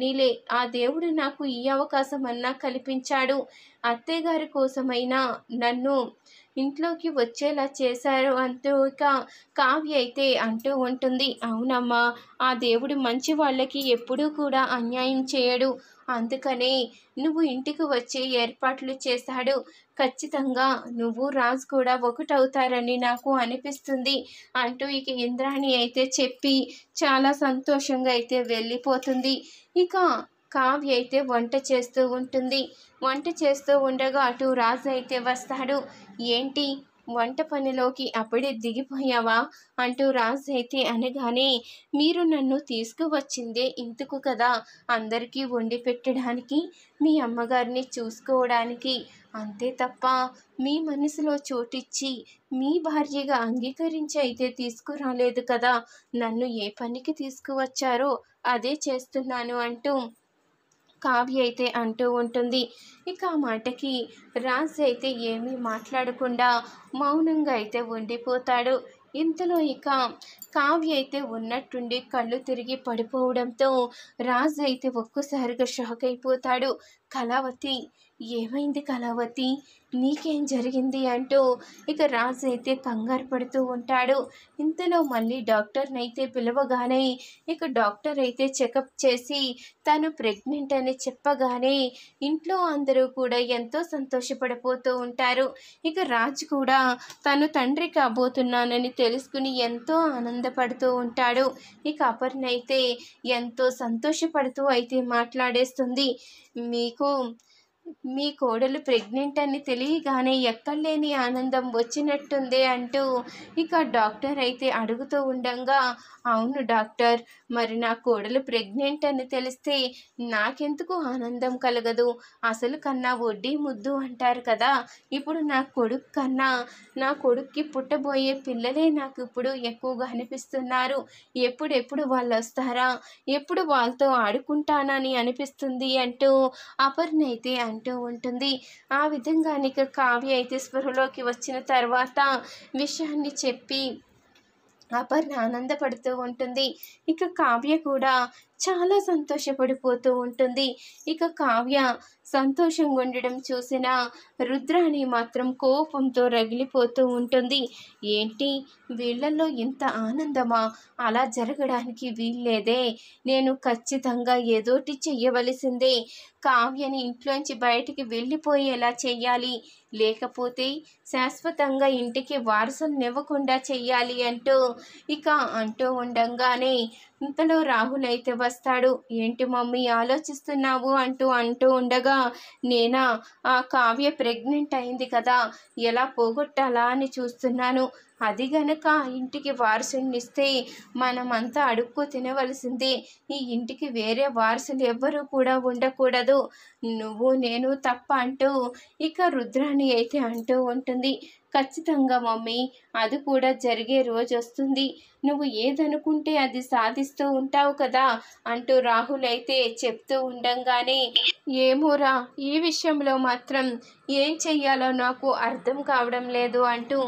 నీలే ఆ దేవుడు నాకు ఈ అవకాశం అన్నా కల్పించాడు గారి కోసమైనా నన్ను ఇంట్లోకి వచ్చేలా చేశారు అంటూ ఇక కావ్య అయితే అంటూ ఉంటుంది అవునమ్మా ఆ దేవుడు మంచి వాళ్ళకి ఎప్పుడూ కూడా అన్యాయం చేయడు అందుకనే నువ్వు ఇంటికి వచ్చే ఏర్పాట్లు చేశాడు ఖచ్చితంగా నువ్వు రాజు కూడా ఒకటవుతారని నాకు అనిపిస్తుంది అంటూ ఇక ఇంద్రాణి అయితే చెప్పి చాలా సంతోషంగా అయితే వెళ్ళిపోతుంది ఇక కావ్య అయితే వంట చేస్తూ ఉంటుంది వంట చేస్తూ ఉండగా అటు రాజు అయితే వస్తాడు ఏంటి వంట పనిలోకి అప్పుడే దిగిపోయావా అంటూ రాజ్ అయితే అనగానే మీరు నన్ను తీసుకువచ్చిందే ఇందుకు కదా అందరికీ వండి పెట్టడానికి మీ అమ్మగారిని చూసుకోవడానికి అంతే తప్ప మీ మనసులో చోటిచ్చి మీ భార్యగా అంగీకరించి అయితే తీసుకురాలేదు కదా నన్ను ఏ పనికి తీసుకువచ్చారో అదే చేస్తున్నాను అంటూ కావ్య అయితే అంటూ ఉంటుంది ఇక ఆ మాటకి రాజు అయితే ఏమీ మాట్లాడకుండా మౌనంగా అయితే ఉండిపోతాడు ఇంతలో ఇక కావ్య అయితే ఉన్నట్టుండి కళ్ళు తిరిగి పడిపోవడంతో రాజు అయితే ఒక్కసారిగా షాక్ అయిపోతాడు కళావతి ఏమైంది కళావతి నీకేం జరిగింది అంటూ ఇక రాజు అయితే కంగారు పడుతూ ఉంటాడు ఇంతలో మళ్ళీ డాక్టర్ని అయితే పిలవగానే ఇక డాక్టర్ అయితే చెకప్ చేసి తను ప్రెగ్నెంట్ అని చెప్పగానే ఇంట్లో అందరూ కూడా ఎంతో సంతోషపడిపోతూ ఉంటారు ఇక రాజు కూడా తను తండ్రి కాబోతున్నానని తెలుసుకుని ఎంతో ఆనందపడుతూ ఉంటాడు ఇక అపర్ణ అయితే ఎంతో సంతోషపడుతూ అయితే మాట్లాడేస్తుంది మీకు మీ కోడలు ప్రెగ్నెంట్ అని తెలియగానే ఎక్కడలేని ఆనందం వచ్చినట్టుంది అంటూ ఇక డాక్టర్ అయితే అడుగుతూ ఉండగా అవును డాక్టర్ మరి నా కోడలు ప్రెగ్నెంట్ అని తెలిస్తే నాకెందుకు ఆనందం కలగదు అసలు కన్నా వడ్డీ ముద్దు అంటారు కదా ఇప్పుడు నా కొడుకు కన్నా నా కొడుక్కి పుట్టబోయే పిల్లలే నాకు ఇప్పుడు ఎక్కువగా అనిపిస్తున్నారు ఎప్పుడెప్పుడు వాళ్ళు వస్తారా ఎప్పుడు వాళ్ళతో ఆడుకుంటానని అనిపిస్తుంది అంటూ అపర్ణ అయితే అంటూ ఉంటుంది ఆ విధంగా నీకు కావ్య అయితే స్పృహలోకి వచ్చిన తర్వాత విషయాన్ని చెప్పి అపర్ణ ఆనందపడుతూ ఉంటుంది ఇక కావ్య కూడా చాలా సంతోషపడిపోతూ ఉంటుంది ఇక కావ్య సంతోషంగా ఉండడం చూసిన రుద్రాణి మాత్రం కోపంతో రగిలిపోతూ ఉంటుంది ఏంటి వీళ్ళల్లో ఇంత ఆనందమా అలా జరగడానికి వీల్లేదే నేను ఖచ్చితంగా ఏదోటి చెయ్యవలసిందే కావ్యని ఇంట్లోంచి బయటికి వెళ్ళిపోయేలా చెయ్యాలి లేకపోతే శాశ్వతంగా ఇంటికి ఇవ్వకుండా చెయ్యాలి అంటూ ఇక అంటూ ఉండంగానే ఇంతలో రాహుల్ అయితే వస్తాడు ఏంటి మమ్మీ ఆలోచిస్తున్నావు అంటూ అంటూ ఉండగా నేనా ఆ కావ్య ప్రెగ్నెంట్ అయింది కదా ఎలా పోగొట్టాలా అని చూస్తున్నాను అది గనక ఇంటికి వారసునిస్తే మనమంతా అడుక్కు తినవలసింది ఈ ఇంటికి వేరే వారసులు ఎవ్వరూ కూడా ఉండకూడదు నువ్వు నేను తప్ప అంటూ ఇక రుద్రాణి అయితే అంటూ ఉంటుంది ఖచ్చితంగా మమ్మీ అది కూడా జరిగే రోజు వస్తుంది నువ్వు ఏదనుకుంటే అది సాధిస్తూ ఉంటావు కదా అంటూ రాహుల్ అయితే చెప్తూ ఉండంగానే ఏమోరా ఈ విషయంలో మాత్రం ఏం చెయ్యాలో నాకు అర్థం కావడం లేదు అంటూ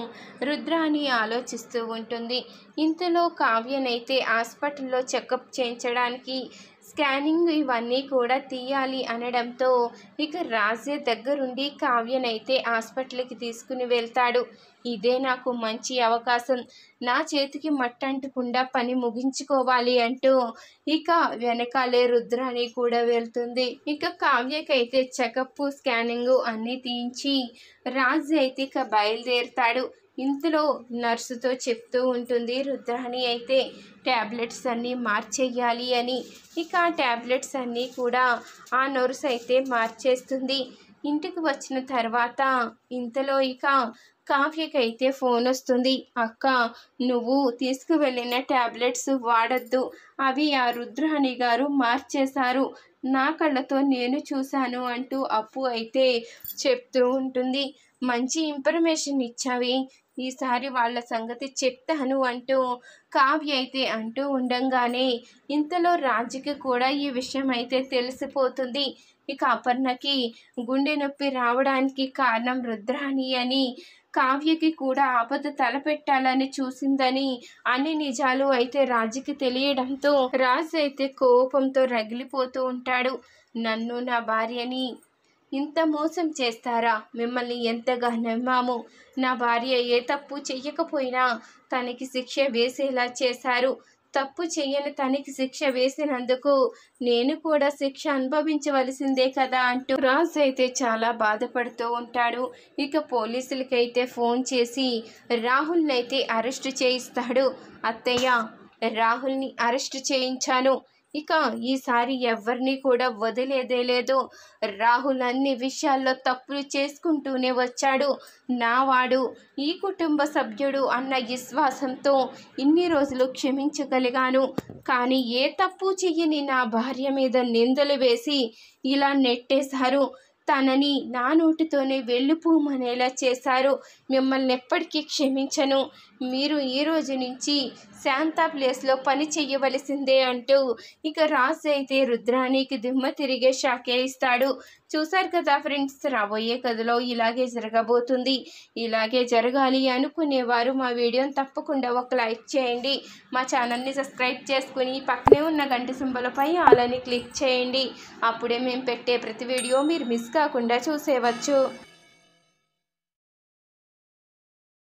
రుద్రాని ఆలోచిస్తూ ఉంటుంది ఇంతలో కావ్యనైతే హాస్పిటల్లో చెకప్ చేయించడానికి స్కానింగ్ ఇవన్నీ కూడా తీయాలి అనడంతో ఇక రాజే దగ్గరుండి కావ్యనైతే హాస్పిటల్కి తీసుకుని వెళ్తాడు ఇదే నాకు మంచి అవకాశం నా చేతికి మట్టంటకుండా పని ముగించుకోవాలి అంటూ ఇక వెనకాలే రుద్రాని కూడా వెళ్తుంది ఇక కావ్యకైతే చెకప్ స్కానింగ్ అన్నీ తీయించి రాజు అయితే ఇక బయలుదేరుతాడు ఇంతలో నర్సుతో చెప్తూ ఉంటుంది రుద్రాణి అయితే ట్యాబ్లెట్స్ అన్నీ మార్చేయాలి అని ఇక ఆ ట్యాబ్లెట్స్ అన్నీ కూడా ఆ నర్స్ అయితే మార్చేస్తుంది ఇంటికి వచ్చిన తర్వాత ఇంతలో ఇక అయితే ఫోన్ వస్తుంది అక్క నువ్వు తీసుకువెళ్ళిన ట్యాబ్లెట్స్ వాడద్దు అవి ఆ రుద్రాణి గారు మార్చేశారు నా కళ్ళతో నేను చూశాను అంటూ అప్పు అయితే చెప్తూ ఉంటుంది మంచి ఇన్ఫర్మేషన్ ఇచ్చావి ఈసారి వాళ్ళ సంగతి చెప్తాను అంటూ కావ్య అయితే అంటూ ఉండంగానే ఇంతలో రాజుకి కూడా ఈ విషయం అయితే తెలిసిపోతుంది ఇక అపర్ణకి గుండె నొప్పి రావడానికి కారణం రుద్రాణి అని కావ్యకి కూడా ఆపద తలపెట్టాలని చూసిందని అన్ని నిజాలు అయితే రాజుకి తెలియడంతో రాజు అయితే కోపంతో రగిలిపోతూ ఉంటాడు నన్ను నా భార్యని ఇంత మోసం చేస్తారా మిమ్మల్ని ఎంతగా నమ్మాము నా భార్య ఏ తప్పు చెయ్యకపోయినా తనకి శిక్ష వేసేలా చేశారు తప్పు చెయ్యని తనకి శిక్ష వేసినందుకు నేను కూడా శిక్ష అనుభవించవలసిందే కదా అంటూ రాజ్ అయితే చాలా బాధపడుతూ ఉంటాడు ఇక పోలీసులకైతే ఫోన్ చేసి రాహుల్ని అయితే అరెస్ట్ చేయిస్తాడు అత్తయ్య రాహుల్ని అరెస్ట్ చేయించాను ఇక ఈసారి ఎవరిని కూడా వదిలేదే లేదు రాహుల్ అన్ని విషయాల్లో తప్పులు చేసుకుంటూనే వచ్చాడు నావాడు ఈ కుటుంబ సభ్యుడు అన్న విశ్వాసంతో ఇన్ని రోజులు క్షమించగలిగాను కానీ ఏ తప్పు చెయ్యని నా భార్య మీద నిందలు వేసి ఇలా నెట్టేశారు తనని నా నోటితోనే వెళ్ళిపోమనేలా చేశారు మిమ్మల్ని ఎప్పటికీ క్షమించను మీరు ఈ రోజు నుంచి శాంతా ప్లేస్లో పని చేయవలసిందే అంటూ ఇక రాజు అయితే రుద్రానికి దిమ్మ తిరిగే షాకే ఇస్తాడు చూశారు కదా ఫ్రెండ్స్ రాబోయే కథలో ఇలాగే జరగబోతుంది ఇలాగే జరగాలి అనుకునేవారు మా వీడియోని తప్పకుండా ఒక లైక్ చేయండి మా ఛానల్ని సబ్స్క్రైబ్ చేసుకుని పక్కనే ఉన్న గంట సింబలపై ఆలని క్లిక్ చేయండి అప్పుడే మేము పెట్టే ప్రతి వీడియో మీరు మిస్ కాకుండా చూసేవచ్చు